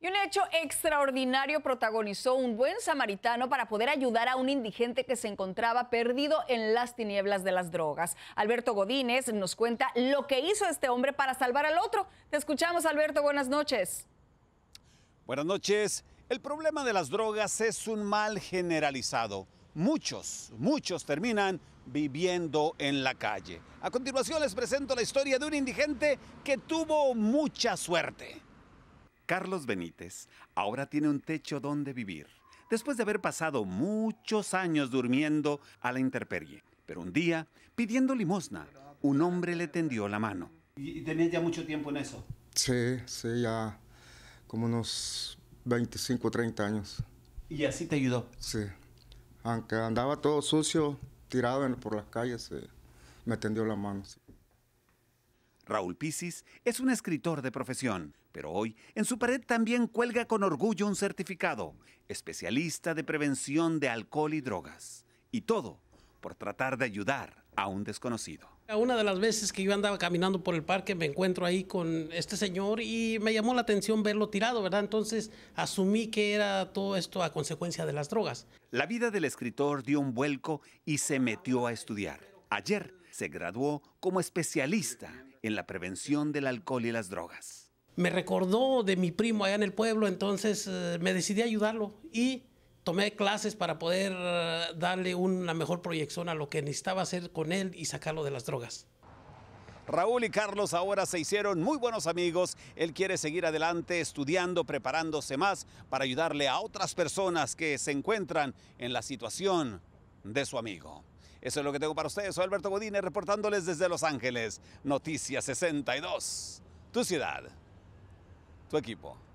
Y un hecho extraordinario protagonizó un buen samaritano para poder ayudar a un indigente que se encontraba perdido en las tinieblas de las drogas. Alberto Godínez nos cuenta lo que hizo este hombre para salvar al otro. Te escuchamos, Alberto. Buenas noches. Buenas noches. El problema de las drogas es un mal generalizado. Muchos, muchos terminan viviendo en la calle. A continuación les presento la historia de un indigente que tuvo mucha suerte. Carlos Benítez ahora tiene un techo donde vivir, después de haber pasado muchos años durmiendo a la intemperie. Pero un día, pidiendo limosna, un hombre le tendió la mano. ¿Y tenías ya mucho tiempo en eso? Sí, sí, ya como unos 25, 30 años. ¿Y así te ayudó? Sí. Aunque andaba todo sucio, tirado por las calles, eh, me tendió la mano. Raúl Pisis es un escritor de profesión, pero hoy en su pared también cuelga con orgullo un certificado, especialista de prevención de alcohol y drogas. Y todo por tratar de ayudar a un desconocido. Una de las veces que yo andaba caminando por el parque me encuentro ahí con este señor y me llamó la atención verlo tirado, ¿verdad? Entonces asumí que era todo esto a consecuencia de las drogas. La vida del escritor dio un vuelco y se metió a estudiar. Ayer se graduó como especialista en la prevención del alcohol y las drogas. Me recordó de mi primo allá en el pueblo, entonces eh, me decidí a ayudarlo y tomé clases para poder eh, darle una mejor proyección a lo que necesitaba hacer con él y sacarlo de las drogas. Raúl y Carlos ahora se hicieron muy buenos amigos. Él quiere seguir adelante estudiando, preparándose más para ayudarle a otras personas que se encuentran en la situación de su amigo. Eso es lo que tengo para ustedes. Soy Alberto Godine, reportándoles desde Los Ángeles. Noticias 62. Tu ciudad. Tu equipo.